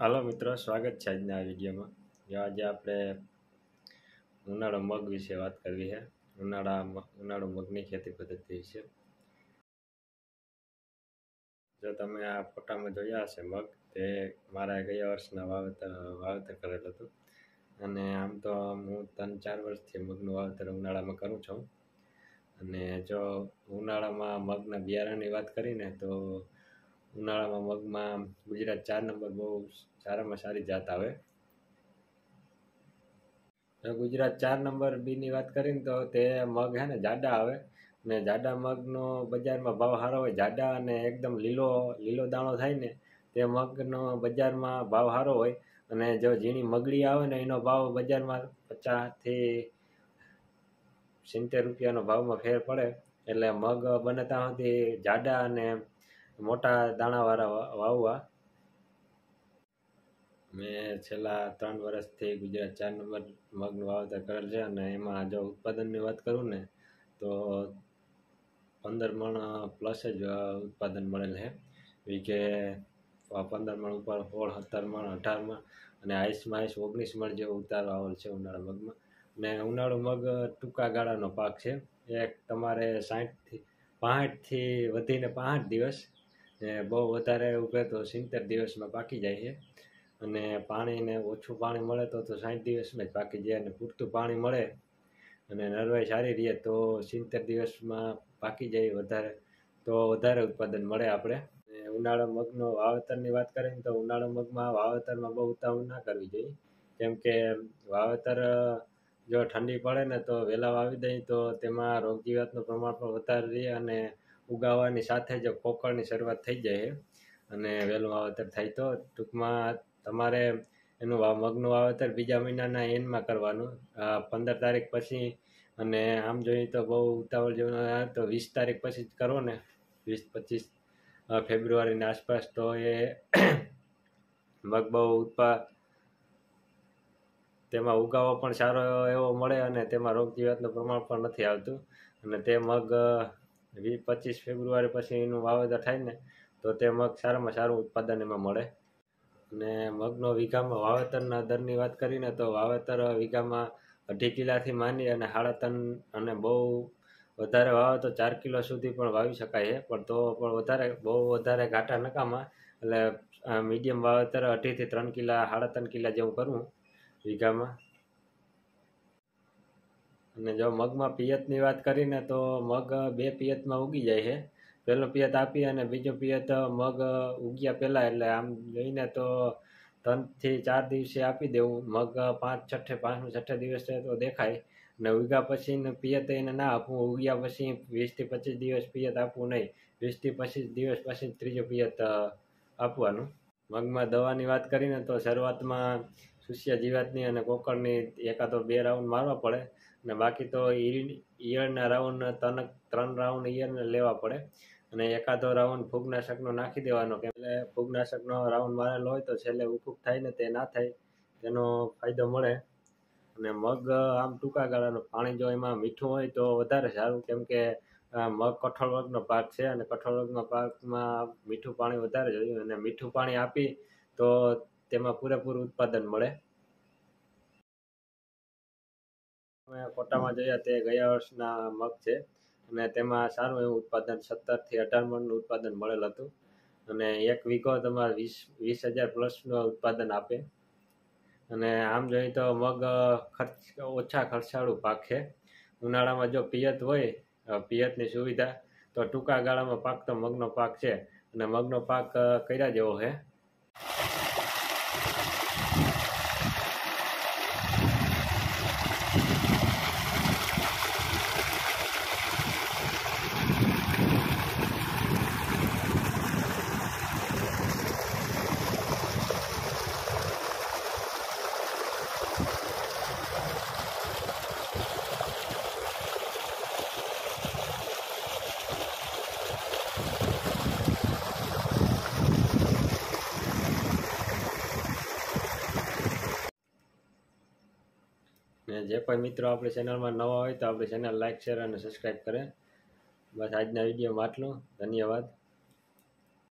હાલો મિત્રો સ્વાગત છે આજના વિડીયોમાં જો આજે આપણે ઉનાળો મગ વિશે વાત કરવી છે ઉનાળા ઉનાળો મગની ખેતી પદ્ધતિ વિશે જો તમે આ ફોટામાં જોયા હશે મગ તે મારા ગયા વર્ષના વાવેતર વાવેતર કરેલું હતું અને આમ તો હું ત્રણ ચાર વર્ષથી મગનું વાવેતર ઉનાળામાં કરું છું અને જો ઉનાળામાં મગના બિયારણની વાત કરીને તો ઉનાળામાં મગમાં ગુજરાત ચાર નંબર બહુ સારામાં સારી જાત આવે ગુજરાત ચાર નંબર બીની વાત કરીને તો તે મગ છે ને જાડા આવે ને જાડા મગનો બજારમાં ભાવ સારો હોય જાડા અને એકદમ લીલો લીલો દાણો થાય ને તે મગનો બજારમાં ભાવ સારો હોય અને જો ઝીણી મગડી આવે ને એનો ભાવ બજારમાં પચાસથી સિત્તેર રૂપિયાનો ભાવમાં ફેર પડે એટલે મગ બને ત્યાં જાડા અને મોટા દાણાવાળા વાવવા મેં છેલ્લા ત્રણ વર્ષથી ગુજરાત ચાર નંબર મગનું વાવેતર કરેલ છે અને એમાં જો ઉત્પાદનની વાત કરું ને તો પંદર મણ પ્લસ જ ઉત્પાદન મળેલ છે વીકે પંદર મણ ઉપર સોળ સત્તર મણ અઢાર મણ અને આઈસમાં આઈસ ઓગણીસ મણ જેવો ઉતારો આવેલ છે ઉનાળા મગમાં ને ઉનાળો મગ ટૂંકા ગાળાનો પાક છે એક તમારે સાઠથી પાંઠથી વધીને પાંચ દિવસ બહુ વધારે ઉગે તો સિત્તેર દિવસમાં પાકી જાય છે અને પાણીને ઓછું પાણી મળે તો તો સાઠ દિવસમાં જ પાકી જાય અને પૂરતું પાણી મળે અને નરવાઈ સારી રહે તો સિત્તેર દિવસમાં પાકી જાય વધારે તો વધારે ઉત્પાદન મળે આપણે ઉનાળા મગનો વાવેતરની વાત કરીએ તો ઉનાળા મગમાં વાવેતરમાં બહુ ઉતાવળ ના કરવી જોઈએ કેમ કે વાવેતર જો ઠંડી પડે ને તો વહેલા વાવી દઈએ તો તેમાં રોગજીવાતનું પ્રમાણ પણ વધારે રહે અને ઉગાવવાની સાથે જ કોકળની શરૂઆત થઈ જાય અને વહેલું વાવેતર થાય તો ટૂંકમાં તમારે એનું મગનું વાવેતર બીજા મહિનાના એન્ડમાં કરવાનું પંદર તારીખ પછી અને આમ જોઈએ તો બહુ ઉતાવળ જેવું તો વીસ તારીખ પછી જ કરો ને વીસ પચીસ ફેબ્રુઆરીની આસપાસ તો એ મગ બહુ ઉત્પા તેમાં ઉગાવો પણ સારો એવો મળે અને તેમાં રોગજીવાતનું પ્રમાણ પણ નથી આવતું અને તે મગ વીસ પચીસ ફેબ્રુઆરી પછી એનું વાવેતર થાય ને તો તે મગ સારામાં સારું ઉત્પાદન એમાં મળે અને મગનો વીઘામાં વાવેતરના દરની વાત કરીને તો વાવેતર વીઘામાં અઢી કિલાથી માંડી અને સાડા ત્રણ અને બહુ વધારે વાવે તો ચાર કિલો સુધી પણ વાવી શકાય છે પણ તો પણ વધારે બહુ વધારે ઘાટા નકામાં એટલે મીડિયમ વાવેતર અઢીથી ત્રણ કિલા સાડા ત્રણ કિલા જેવું કરવું વીઘામાં અને જો મગમાં પિયતની વાત કરીને તો મગ બે પિયતમાં ઉગી જાય છે પહેલો પિયત આપી અને બીજો પિયત મગ ઉગ્યા પહેલાં એટલે આમ જોઈને તો ત્રણથી ચાર દિવસે આપી દેવું મગ પાંચ છઠ્ઠે પાંચમું છઠ્ઠે દિવસે તો દેખાય અને ઉગ્યા પછી પિયત એને ના આપવું ઉગ્યા પછી વીસથી પચીસ દિવસ પિયત આપવું નહીં વીસથી પચીસ દિવસ પછી ત્રીજો પિયત આપવાનું મગમાં દવાની વાત કરીને તો શરૂઆતમાં સુસિયા જીવાતની અને કોકરની એકાદો બે રાઉન્ડ મારવા પડે અને બાકી તો ઈયળના રાઉન્ડ ત્રણ ત્રણ રાઉન્ડ ઈયળને લેવા પડે અને એકાદો રાઉન્ડ ફૂગનાશકનો નાખી દેવાનો કે ફૂગનાશકનો રાઉન્ડ મારેલો હોય તો છેલ્લે ઉફૂગ થાય ને તે ના થાય તેનો ફાયદો મળે અને મગ આમ ટૂંકા ગાળાનું પાણી જો એમાં મીઠું હોય તો વધારે સારું કેમ કે મગ કઠોળ વર્ગનો પાક છે અને કઠોળ વર્ગના પાકમાં મીઠું પાણી વધારે જોઈએ અને મીઠું પાણી આપી તો તેમાં પૂરેપૂરું ઉત્પાદન મળે અમે કોટામાં જોયા તે ગયા વર્ષના મગ છે અને તેમાં સારું એવું ઉત્પાદન સત્તરથી અઢાર મણનું ઉત્પાદન મળેલ હતું અને એક વીઘો તમારે વીસ વીસ હજાર પ્લસનું ઉત્પાદન આપે અને આમ જોઈએ તો મગ ખર્ચ ઓછા ખર્ચાળું પાક છે ઉનાળામાં જો પિયત હોય પિયતની સુવિધા તો ટૂંકા ગાળામાં પાક તો મગનો પાક છે અને મગનો પાક કર્યા જેવો છે ને જે કોઈ મિત્રો આપણી ચેનલમાં નવા હોય તો આપણી ચેનલ લાઇક શેર અને સબસ્ક્રાઈબ કરે બસ આજના વિડીયોમાં આટલું ધન્યવાદ